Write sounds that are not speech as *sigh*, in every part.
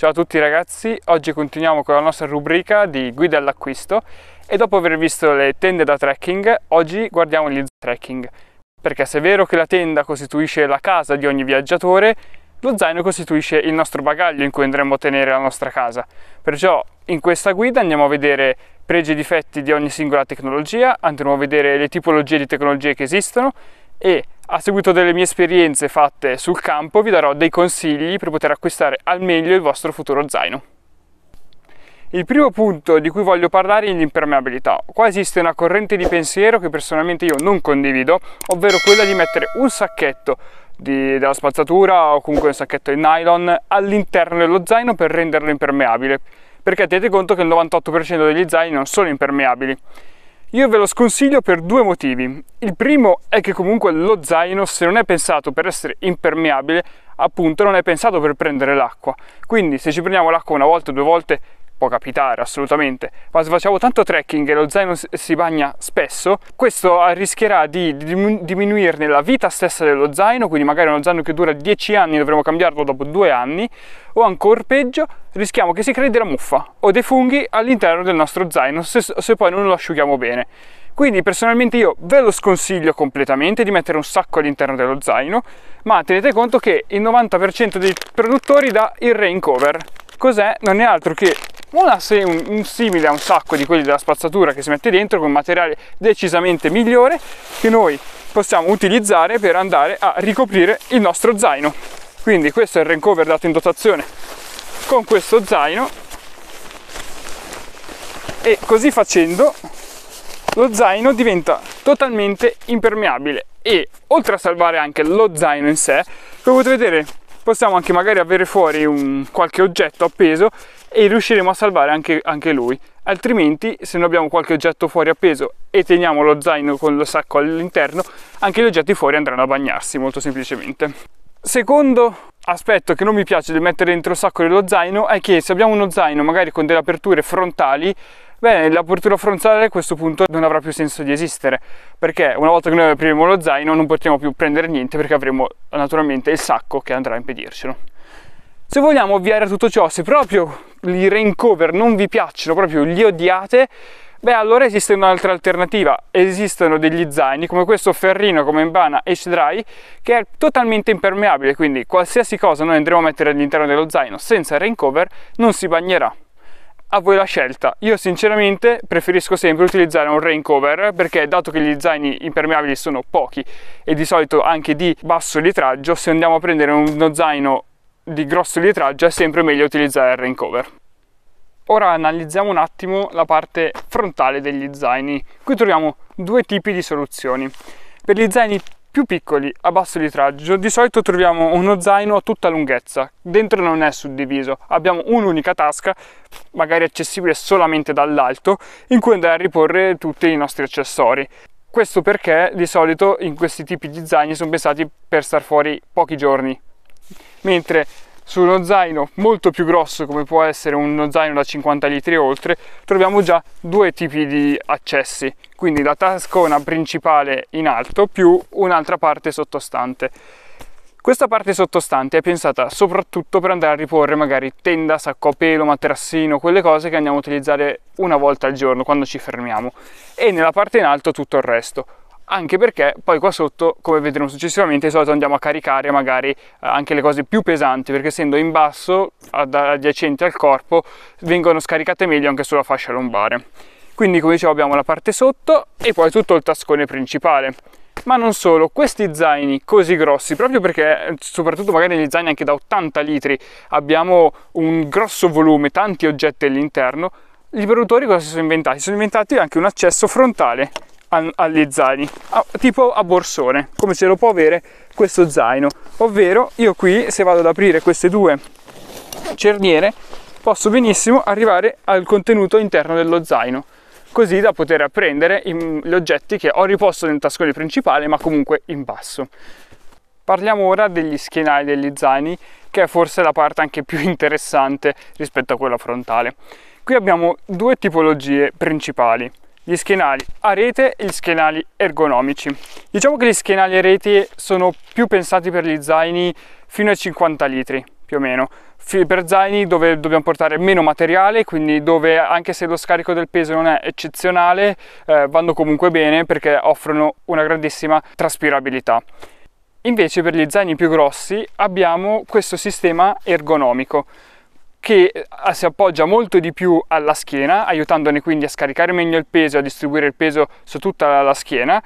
Ciao a tutti ragazzi, oggi continuiamo con la nostra rubrica di guida all'acquisto e dopo aver visto le tende da trekking, oggi guardiamo gli trekking. Perché se è vero che la tenda costituisce la casa di ogni viaggiatore, lo zaino costituisce il nostro bagaglio in cui andremo a tenere la nostra casa. Perciò in questa guida andiamo a vedere pregi e difetti di ogni singola tecnologia, andremo a vedere le tipologie di tecnologie che esistono e a seguito delle mie esperienze fatte sul campo vi darò dei consigli per poter acquistare al meglio il vostro futuro zaino. Il primo punto di cui voglio parlare è l'impermeabilità. Qua esiste una corrente di pensiero che personalmente io non condivido, ovvero quella di mettere un sacchetto di, della spazzatura o comunque un sacchetto in nylon all'interno dello zaino per renderlo impermeabile, perché tenete conto che il 98% degli zaini non sono impermeabili. Io ve lo sconsiglio per due motivi. Il primo è che comunque lo zaino, se non è pensato per essere impermeabile, appunto non è pensato per prendere l'acqua. Quindi se ci prendiamo l'acqua una volta o due volte può capitare assolutamente, ma se facciamo tanto trekking e lo zaino si bagna spesso, questo rischierà di diminuirne la vita stessa dello zaino, quindi magari uno zaino che dura 10 anni dovremo cambiarlo dopo 2 anni, o ancora peggio, rischiamo che si crei della muffa o dei funghi all'interno del nostro zaino se, se poi non lo asciughiamo bene. Quindi personalmente io ve lo sconsiglio completamente di mettere un sacco all'interno dello zaino, ma tenete conto che il 90% dei produttori dà il rain cover. Cos'è? Non è altro che una un, un simile a un sacco di quelli della spazzatura che si mette dentro con un materiale decisamente migliore che noi possiamo utilizzare per andare a ricoprire il nostro zaino. Quindi questo è il range dato in dotazione con questo zaino e così facendo lo zaino diventa totalmente impermeabile e oltre a salvare anche lo zaino in sé, come potete vedere possiamo anche magari avere fuori un, qualche oggetto appeso e riusciremo a salvare anche, anche lui altrimenti se non abbiamo qualche oggetto fuori appeso e teniamo lo zaino con lo sacco all'interno anche gli oggetti fuori andranno a bagnarsi molto semplicemente secondo aspetto che non mi piace di mettere dentro il sacco dello zaino è che se abbiamo uno zaino magari con delle aperture frontali Bene, l'apertura frontale a questo punto non avrà più senso di esistere, perché una volta che noi apriremo lo zaino non potremo più prendere niente perché avremo naturalmente il sacco che andrà a impedircelo. Se vogliamo ovviare a tutto ciò, se proprio i rain cover non vi piacciono, proprio li odiate, beh allora esiste un'altra alternativa, esistono degli zaini come questo ferrino come in bana Dry che è totalmente impermeabile, quindi qualsiasi cosa noi andremo a mettere all'interno dello zaino senza rain cover non si bagnerà a voi la scelta. Io sinceramente preferisco sempre utilizzare un rain cover perché dato che gli zaini impermeabili sono pochi e di solito anche di basso litraggio, se andiamo a prendere uno zaino di grosso litraggio è sempre meglio utilizzare il rain cover. Ora analizziamo un attimo la parte frontale degli zaini. Qui troviamo due tipi di soluzioni. Per gli zaini più piccoli, a basso litraggio, di solito troviamo uno zaino a tutta lunghezza, dentro non è suddiviso, abbiamo un'unica tasca, magari accessibile solamente dall'alto, in cui andare a riporre tutti i nostri accessori. Questo perché di solito in questi tipi di zaini sono pensati per star fuori pochi giorni, mentre su uno zaino molto più grosso come può essere uno zaino da 50 litri e oltre troviamo già due tipi di accessi quindi la tascona principale in alto più un'altra parte sottostante questa parte sottostante è pensata soprattutto per andare a riporre magari tenda, sacco a pelo, materassino, quelle cose che andiamo a utilizzare una volta al giorno quando ci fermiamo e nella parte in alto tutto il resto anche perché poi qua sotto, come vedremo successivamente, di solito andiamo a caricare magari eh, anche le cose più pesanti, perché essendo in basso, adiacenti al corpo, vengono scaricate meglio anche sulla fascia lombare. Quindi come dicevo abbiamo la parte sotto e poi tutto il tascone principale ma non solo, questi zaini così grossi, proprio perché eh, soprattutto magari negli zaini anche da 80 litri abbiamo un grosso volume, tanti oggetti all'interno, i produttori cosa si sono inventati? Si sono inventati anche un accesso frontale agli zaini, a, tipo a borsone, come se lo può avere questo zaino. Ovvero io qui se vado ad aprire queste due cerniere posso benissimo arrivare al contenuto interno dello zaino così da poter prendere gli oggetti che ho riposto nel tascone principale ma comunque in basso. Parliamo ora degli schienali degli zaini che è forse la parte anche più *laughs* interessante rispetto a quella frontale. Qui abbiamo due tipologie principali gli schienali a rete e gli schienali ergonomici. Diciamo che gli schienali a rete sono più pensati per gli zaini fino a 50 litri più o meno per zaini dove dobbiamo portare meno materiale quindi dove anche se lo scarico del peso non è eccezionale eh, vanno comunque bene perché offrono una grandissima traspirabilità invece per gli zaini più grossi abbiamo questo sistema ergonomico che eh, si appoggia molto di più alla schiena, aiutandone quindi a scaricare meglio il peso, e a distribuire il peso su tutta la schiena.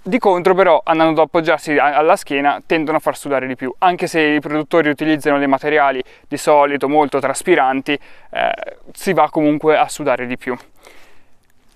Di contro però, andando ad appoggiarsi alla schiena, tendono a far sudare di più, anche se i produttori utilizzano dei materiali di solito molto traspiranti, eh, si va comunque a sudare di più.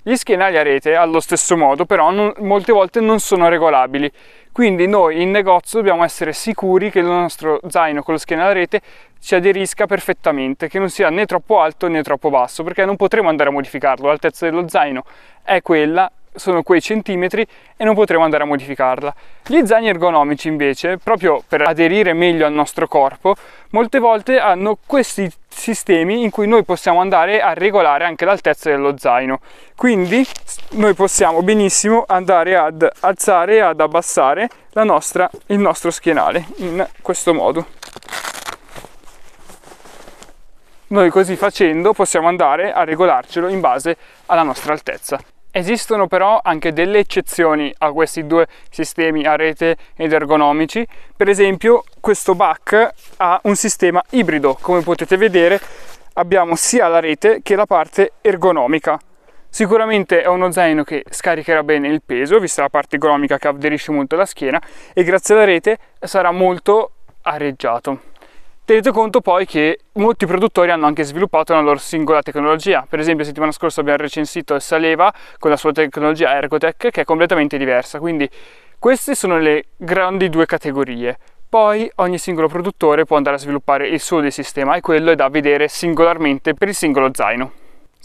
Gli schienali a rete allo stesso modo però non, molte volte non sono regolabili, quindi noi in negozio dobbiamo essere sicuri che il nostro zaino con lo schienale a rete ci aderisca perfettamente, che non sia né troppo alto né troppo basso, perché non potremo andare a modificarlo, l'altezza dello zaino è quella sono quei centimetri e non potremo andare a modificarla. Gli zaini ergonomici invece, proprio per aderire meglio al nostro corpo, molte volte hanno questi sistemi in cui noi possiamo andare a regolare anche l'altezza dello zaino. Quindi noi possiamo benissimo andare ad alzare e ad abbassare nostra, il nostro schienale in questo modo. Noi così facendo possiamo andare a regolarcelo in base alla nostra altezza. Esistono però anche delle eccezioni a questi due sistemi a rete ed ergonomici, per esempio questo BAC ha un sistema ibrido, come potete vedere abbiamo sia la rete che la parte ergonomica. Sicuramente è uno zaino che scaricherà bene il peso, vista la parte ergonomica che avverisce molto la schiena, e grazie alla rete sarà molto areggiato. Tenete conto poi che molti produttori hanno anche sviluppato una loro singola tecnologia, per esempio settimana scorsa abbiamo recensito Saleva con la sua tecnologia Ergotech che è completamente diversa, quindi queste sono le grandi due categorie. Poi ogni singolo produttore può andare a sviluppare il suo sistema e quello è da vedere singolarmente per il singolo zaino.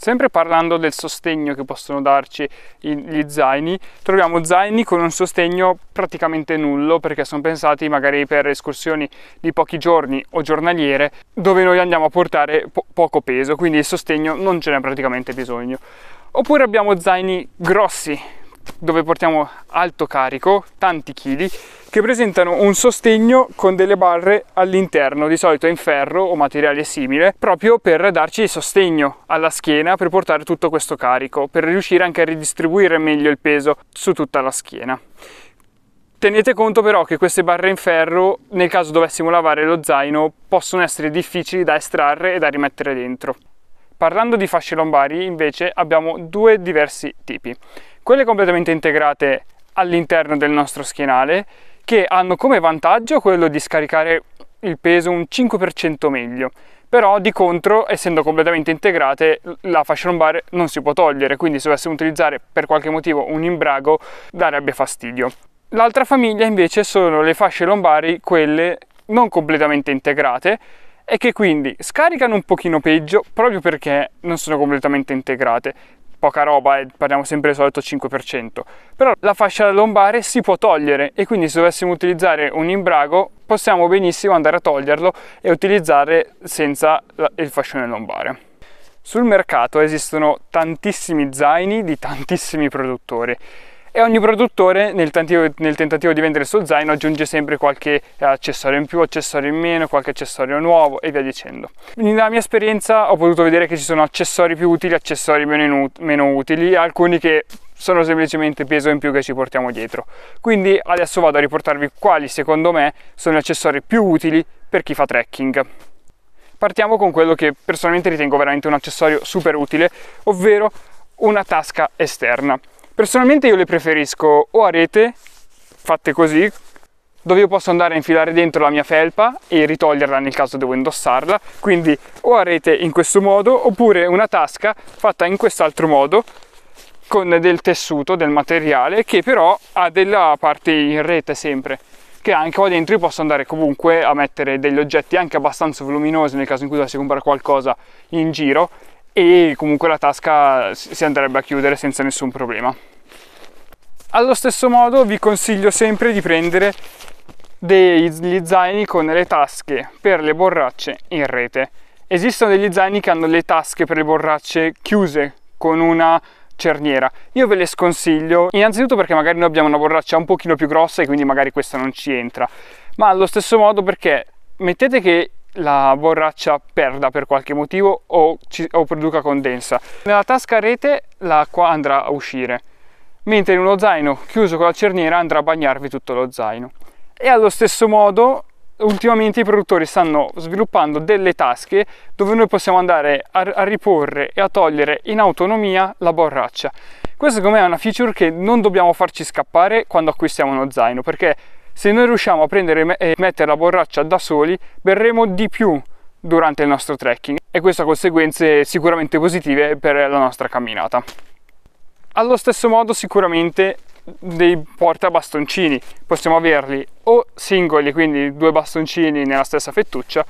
Sempre parlando del sostegno che possono darci gli zaini, troviamo zaini con un sostegno praticamente nullo perché sono pensati magari per escursioni di pochi giorni o giornaliere dove noi andiamo a portare po- poco peso, quindi il sostegno non ce n'è praticamente bisogno. Oppure abbiamo zaini grossi dove portiamo alto carico, tanti chili, che presentano un sostegno con delle barre all'interno, di solito in ferro o materiale simile, proprio per darci sostegno alla schiena per portare tutto questo carico, per riuscire anche a ridistribuire meglio il peso su tutta la schiena. Tenete conto però che queste barre in ferro, nel caso dovessimo lavare lo zaino, possono essere difficili da estrarre e da rimettere dentro. Parlando di fasce lombari, invece, abbiamo due diversi tipi quelle completamente integrate all'interno del nostro schienale che hanno come vantaggio quello di scaricare il peso un 5% meglio però di contro essendo completamente integrate la fascia lombare non si può togliere quindi se dovessimo utilizzare per qualche motivo un imbrago darebbe fastidio l'altra famiglia invece sono le fasce lombari quelle non completamente integrate e che quindi scaricano un pochino peggio proprio perché non sono completamente integrate poca roba, parliamo sempre del solito 5%, però la fascia lombare si può togliere e quindi se dovessimo utilizzare un imbrago possiamo benissimo andare a toglierlo e utilizzare senza il fascione lombare. Sul mercato esistono tantissimi zaini di tantissimi produttori e ogni produttore nel tentativo, nel tentativo, di vendere il suo zaino aggiunge sempre qualche eh, accessorio in più, accessorio in meno, qualche accessorio nuovo e via dicendo. Nella mia esperienza ho potuto vedere che ci sono accessori più utili, accessori meno, meno utili, alcuni che sono semplicemente peso in più che ci portiamo dietro. Quindi adesso vado a riportarvi quali secondo me sono gli accessori più utili per chi fa trekking. Partiamo con quello che personalmente ritengo veramente un accessorio super utile, ovvero una tasca esterna. Personalmente io le preferisco o a rete, fatte così, dove io posso andare a infilare dentro la mia felpa e ritoglierla nel caso devo indossarla, quindi o a rete in questo modo oppure una tasca fatta in quest'altro modo con del tessuto, del materiale che però ha della parte in rete sempre che anche qua dentro io posso andare comunque a mettere degli oggetti anche abbastanza voluminosi nel caso in cui dovessi comprare qualcosa in giro e comunque la tasca si andrebbe a chiudere senza nessun problema. Allo stesso modo vi consiglio sempre di prendere degli zaini con le tasche per le borracce in rete. Esistono degli zaini che hanno le tasche per le borracce chiuse con una cerniera. Io ve le sconsiglio, innanzitutto perché magari noi abbiamo una borraccia un pochino più grossa e quindi magari questa non ci entra, ma allo stesso modo perché mettete che la borraccia perda per qualche motivo o, ci, o produca condensa. Nella tasca a rete l'acqua andrà a uscire, mentre in uno zaino chiuso con la cerniera andrà a bagnarvi tutto lo zaino. E allo stesso modo ultimamente i produttori stanno sviluppando delle tasche dove noi possiamo andare a, a riporre e a togliere in autonomia la borraccia. Questa secondo me è una feature che non dobbiamo farci scappare quando acquistiamo uno zaino perché se noi riusciamo a prendere e mettere la borraccia da soli, berremo di più durante il nostro trekking e questo ha conseguenze sicuramente positive per la nostra camminata. Allo stesso modo sicuramente dei portabastoncini possiamo averli o singoli, quindi due bastoncini nella stessa fettuccia,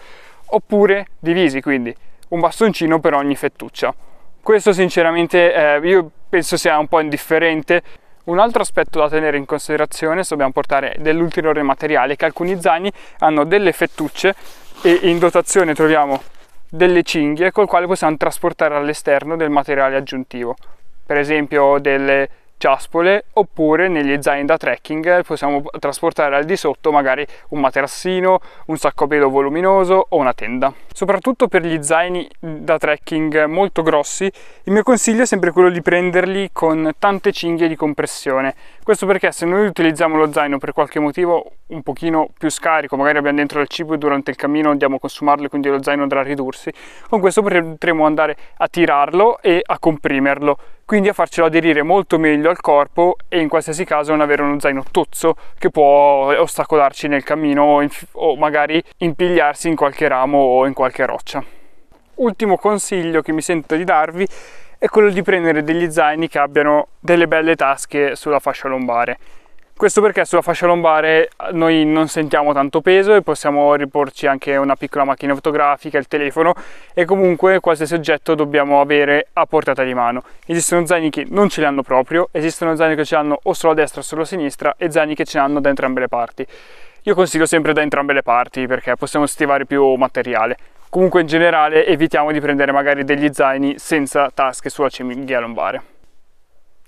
oppure divisi, quindi un bastoncino per ogni fettuccia. Questo sinceramente eh, io penso sia un po' indifferente un altro aspetto da tenere in considerazione se dobbiamo portare dell'ulteriore materiale è che alcuni zaini hanno delle fettucce e in dotazione troviamo delle cinghie col quale possiamo trasportare all'esterno del materiale aggiuntivo per esempio delle ciaspole oppure negli zaini da trekking possiamo trasportare al di sotto magari un materassino, un sacco a pelo voluminoso o una tenda. Soprattutto per gli zaini da trekking molto grossi il mio consiglio è sempre quello di prenderli con tante cinghie di compressione. Questo perché se noi utilizziamo lo zaino per qualche motivo un pochino più scarico, magari abbiamo dentro il cibo e durante il cammino andiamo a consumarlo quindi lo zaino andrà a ridursi, con questo potremo andare a tirarlo e a comprimerlo quindi a farcelo aderire molto meglio al corpo e in qualsiasi caso non avere uno zaino tozzo che può ostacolarci nel cammino o magari impigliarsi in qualche ramo o in qualche roccia. Ultimo consiglio che mi sento di darvi è quello di prendere degli zaini che abbiano delle belle tasche sulla fascia lombare questo perché sulla fascia lombare eh, noi non sentiamo tanto peso e possiamo riporci anche una piccola macchina fotografica, il telefono e comunque qualsiasi oggetto dobbiamo avere a portata di mano. Esistono zaini che non ce li hanno proprio, esistono zaini che ce l'hanno o solo a destra o solo a sinistra e zaini che ce l'hanno da entrambe le parti. Io consiglio sempre da entrambe le parti perché possiamo stivare più materiale. Comunque in generale evitiamo di prendere magari degli zaini senza tasche sulla cimiglia lombare.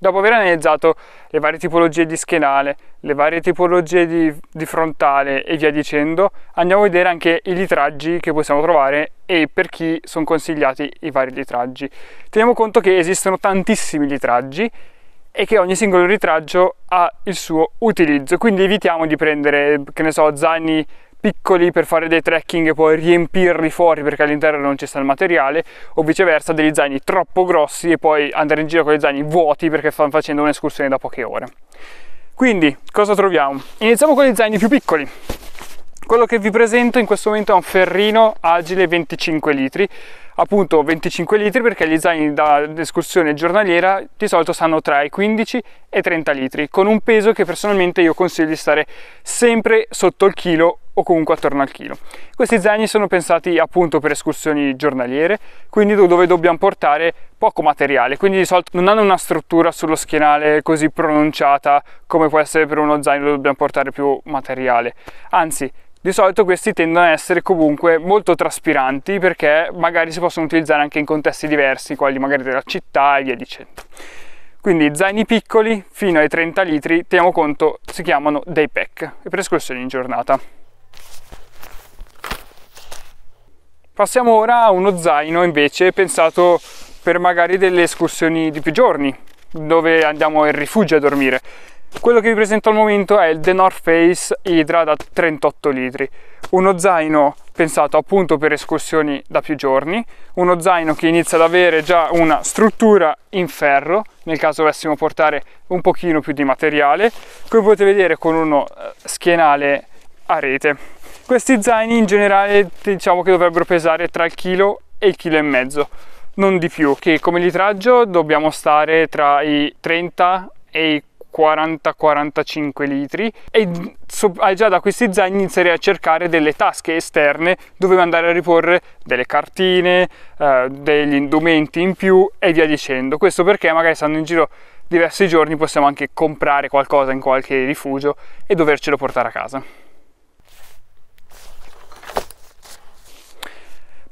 Dopo aver analizzato le varie tipologie di schienale, le varie tipologie di, di, frontale e via dicendo, andiamo a vedere anche i litraggi che possiamo trovare e per chi sono consigliati i vari litraggi. Teniamo conto che esistono tantissimi litraggi e che ogni singolo litraggio ha il suo utilizzo, quindi evitiamo di prendere, che ne so, zaini piccoli per fare dei trekking e poi riempirli fuori perché all'interno non ci sta il materiale o viceversa degli zaini troppo grossi e poi andare in giro con gli zaini vuoti perché stanno facendo un'escursione da poche ore. Quindi cosa troviamo? Iniziamo con gli zaini più piccoli. Quello che vi presento in questo momento è un ferrino agile 25 litri, appunto 25 litri perché gli zaini da escursione giornaliera di solito stanno tra i 15 e i 30 litri, con un peso che personalmente io consiglio di stare sempre sotto il chilo o comunque attorno al chilo. Questi zaini sono pensati appunto per escursioni giornaliere, quindi dove dobbiamo portare poco materiale, quindi di solito non hanno una struttura sullo schienale così pronunciata come può essere per uno zaino dove dobbiamo portare più materiale. Anzi, di solito questi tendono a essere comunque molto traspiranti perché magari si possono utilizzare anche in contesti diversi, quali magari della città e via dicendo. Quindi zaini piccoli fino ai 30 litri, teniamo conto, si chiamano day pack per escursioni in giornata. Passiamo ora a uno zaino invece pensato per magari delle escursioni di più giorni, dove andiamo in rifugio a dormire. Quello che vi presento al momento è il The North Face Hydra da 38 litri, uno zaino pensato appunto per escursioni da più giorni, uno zaino che inizia ad avere già una struttura in ferro, nel caso dovessimo portare un pochino più di materiale, come potete vedere con uno eh, schienale a rete. Questi zaini in generale diciamo che dovrebbero pesare tra il chilo e il chilo e mezzo, non di più, che come litraggio dobbiamo stare tra i 30 e i 40-45 litri e già da questi zaini inizierei a cercare delle tasche esterne dove andare a riporre delle cartine, eh, degli indumenti in più e via dicendo. Questo perché magari stando in giro diversi giorni possiamo anche comprare qualcosa in qualche rifugio e dovercelo portare a casa.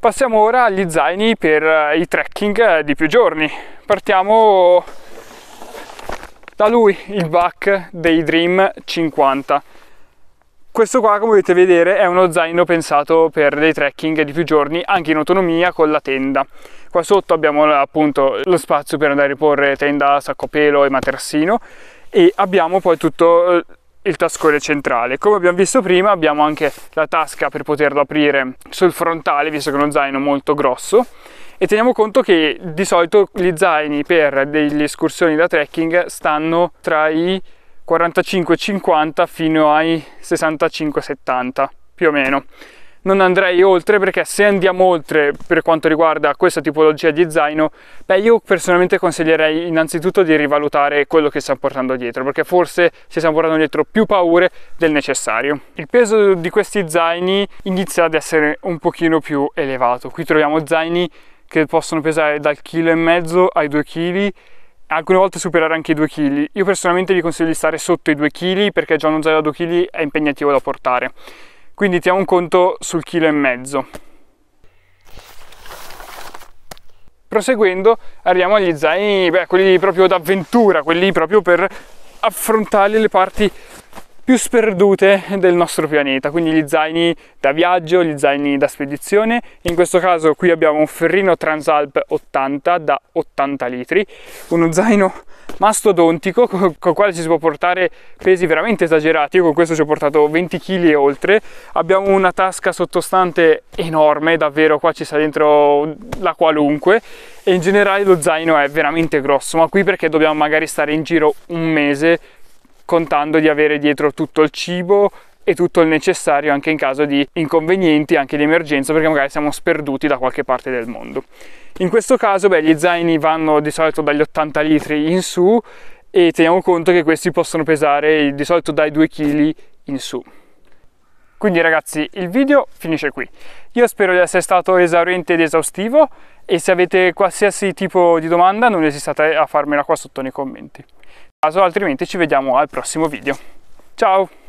Passiamo ora agli zaini per eh, i trekking eh, di più giorni. Partiamo da lui, il Back dei dream 50. Questo qua, come potete vedere, è uno zaino pensato per dei trekking di più giorni, anche in autonomia con la tenda. Qua sotto abbiamo appunto lo spazio per andare a riporre tenda, sacco pelo e materassino e abbiamo poi tutto eh, il tascone centrale. Come abbiamo visto prima abbiamo anche la tasca per poterlo aprire sul frontale, visto che è uno zaino molto grosso. E teniamo conto che di solito gli zaini per delle escursioni da trekking stanno tra i 45-50 fino ai 65-70 più o meno non andrei oltre perché se andiamo oltre per quanto riguarda questa tipologia di zaino, beh io personalmente consiglierei innanzitutto di rivalutare quello che stiamo portando dietro perché forse ci stiamo portando dietro più paure del necessario. Il peso di questi zaini inizia ad essere un pochino più elevato, qui troviamo zaini che possono pesare dal chilo e mezzo ai 2 kg alcune volte superare anche i 2 kg. Io personalmente vi consiglio di stare sotto i 2 kg perché già uno zaino da 2 kg è impegnativo da portare quindi un conto sul chilo e mezzo. Proseguendo arriviamo agli zaini, beh, quelli proprio d'avventura, quelli proprio per affrontare le parti più sperdute del nostro pianeta, quindi gli zaini da viaggio, gli zaini da spedizione. In questo caso qui abbiamo un ferrino Transalp 80 da 80 litri, uno zaino mastodontico con, con quale ci si può portare pesi veramente esagerati, io con questo ci ho portato 20 kg e oltre. Abbiamo una tasca sottostante enorme, davvero qua ci sta dentro la qualunque e in generale lo zaino è veramente grosso, ma qui perché dobbiamo magari stare in giro un mese contando di avere dietro tutto il cibo e tutto il necessario anche in caso di inconvenienti, anche di emergenza, perché magari siamo sperduti da qualche parte del mondo. In questo caso, beh, gli zaini vanno di solito dagli 80 litri in su e teniamo conto che questi possono pesare di solito dai 2 kg in su. Quindi ragazzi il video finisce qui. Io spero di essere stato esauriente ed esaustivo e se avete qualsiasi tipo di domanda non esitate a farmela qua sotto nei commenti altrimenti ci vediamo al prossimo video. Ciao!